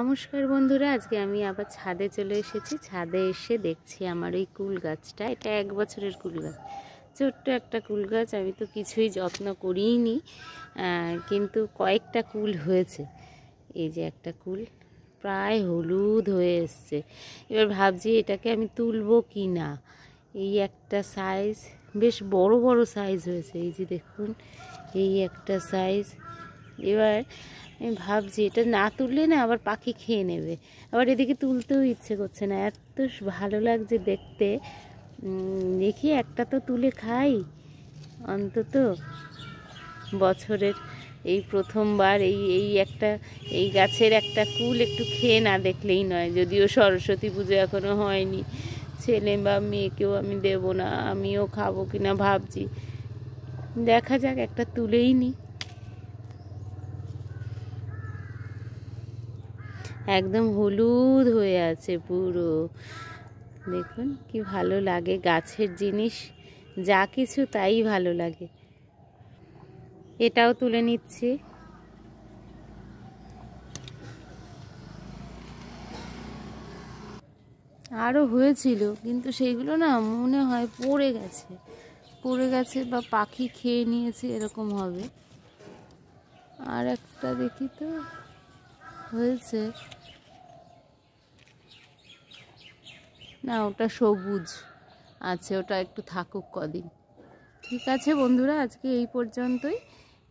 নমস্কার বন্ধুরা আজকে আমি আবার ছাদে চলে এসেছি ছাদে এসে দেখছি আমার ওই কুল গাছটা এটা এক বছরের কুল গাছ ছোট্ট একটা কুল গাছ আমি তো কিছুই যত্ন করিনি কিন্তু কয়েকটা কুল হয়েছে এই যে একটা কুল প্রায় হলুদ হয়ে এসছে এবার ভাবছি এটাকে আমি তুলবো কি না এই একটা সাইজ বেশ বড় বড় সাইজ হয়েছে এই যে দেখুন এই একটা সাইজ এবার আমি ভাবছি এটা না তুললে না আবার পাখি খেয়ে নেবে আবার এদিকে তুলতেও ইচ্ছে করছে না এত ভালো লাগছে দেখতে দেখি একটা তো তুলে খাই অন্তত বছরের এই প্রথমবার এই এই একটা এই গাছের একটা কুল একটু খেয়ে না দেখলেই নয় যদিও সরস্বতী পুজো এখনও হয়নি ছেলে বা মেয়েকেও আমি দেব না আমিও খাবো কিনা ভাবছি দেখা যাক একটা তুলেই নিই একদম হলুদ হয়ে আছে পুরো দেখুন কি ভালো লাগে গাছের জিনিস যা কিছু তাই ভালো লাগে এটাও তুলে নিচ্ছি আরও হয়েছিল কিন্তু সেইগুলো না মনে হয় পড়ে গেছে পড়ে গেছে বা পাখি খেয়ে নিয়েছে এরকম হবে আর একটা দেখি তো হয়েছে না ওটা সবুজ আছে ওটা একটু থাকুক কদিন ঠিক আছে বন্ধুরা আজকে এই পর্যন্তই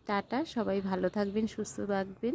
টাটা সবাই ভালো থাকবেন সুস্থ থাকবেন